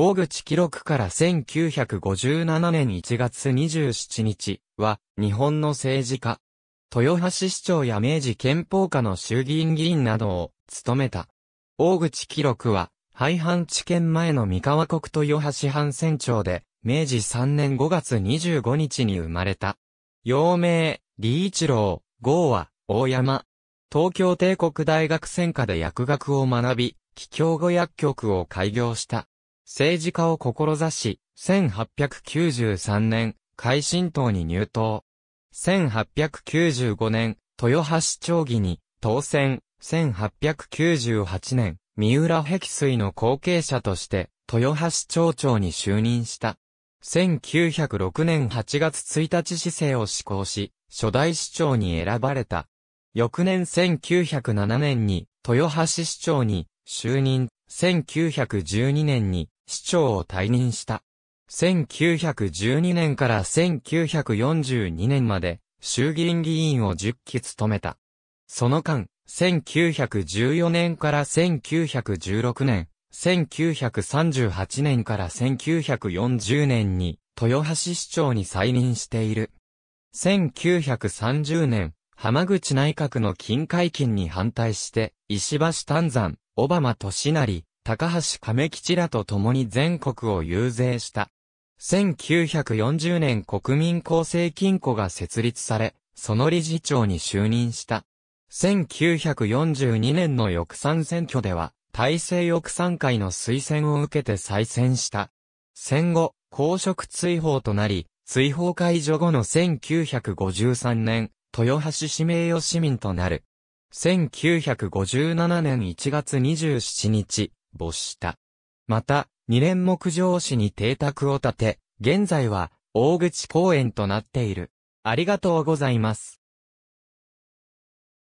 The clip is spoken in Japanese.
大口記録から1957年1月27日は、日本の政治家。豊橋市長や明治憲法下の衆議院議員などを務めた。大口記録は、廃藩置県前の三河国豊橋藩船長で、明治3年5月25日に生まれた。陽明、李一郎、豪和、大山。東京帝国大学専科で薬学を学び、帰郷語薬局を開業した。政治家を志し、1893年、海進党に入党。1895年、豊橋町議に当選。1898年、三浦碧水の後継者として、豊橋町長に就任した。1906年8月1日市政を施行し、初代市長に選ばれた。翌年1907年に、豊橋市長に就任、1912年に、市長を退任した。1912年から1942年まで、衆議院議員を10期務めた。その間、1914年から1916年、1938年から1940年に、豊橋市長に再任している。1930年、浜口内閣の金解金に反対して、石橋丹山、小浜利成、高橋亀吉らと共に全国を遊説した。1940年国民厚生金庫が設立され、その理事長に就任した。1942年の翌賛選挙では、大西翼賛会の推薦を受けて再選した。戦後、公職追放となり、追放解除後の1953年、豊橋市名誉市民となる。1957年1月27日、没した。また、二連木城市に邸宅を建て、現在は大口公園となっている。ありがとうございます。